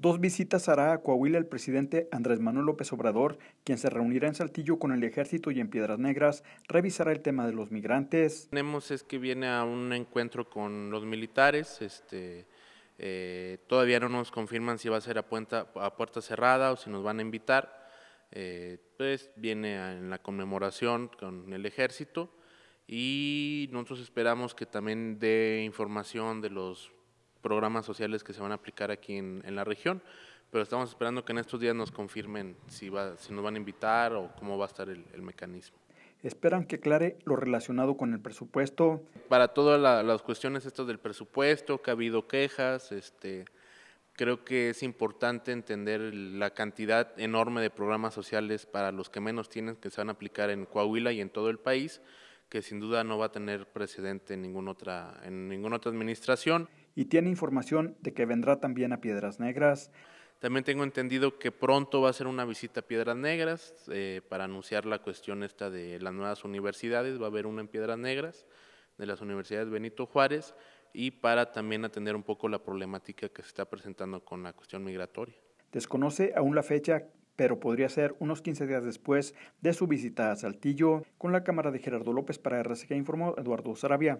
Dos visitas hará a Coahuila el presidente Andrés Manuel López Obrador, quien se reunirá en Saltillo con el ejército y en Piedras Negras, revisará el tema de los migrantes. Tenemos es que viene a un encuentro con los militares, este, eh, todavía no nos confirman si va a ser a, puerta, a puerta cerrada o si nos van a invitar. Eh, pues viene en la conmemoración con el ejército y nosotros esperamos que también dé información de los programas sociales que se van a aplicar aquí en, la región, pero estamos esperando que en estos días nos confirmen si, va, si nos van a invitar o cómo va a estar el, mecanismo. Esperan que aclare lo relacionado con el presupuesto. Para todas las cuestiones estas del presupuesto, que ha habido quejas, este, creo que es importante entender la cantidad enorme de programas sociales para los que menos tienen que se van a aplicar en Coahuila y en todo el país, que sin duda no va a tener precedente en ninguna otra, en ninguna otra administración y tiene información de que vendrá también a Piedras Negras. También tengo entendido que pronto va a ser una visita a Piedras Negras eh, para anunciar la cuestión esta de las nuevas universidades. Va a haber una en Piedras Negras de las universidades Benito Juárez y para también atender un poco la problemática que se está presentando con la cuestión migratoria. Desconoce aún la fecha, pero podría ser unos 15 días después de su visita a Saltillo. Con la cámara de Gerardo López para que informó Eduardo Sarabia.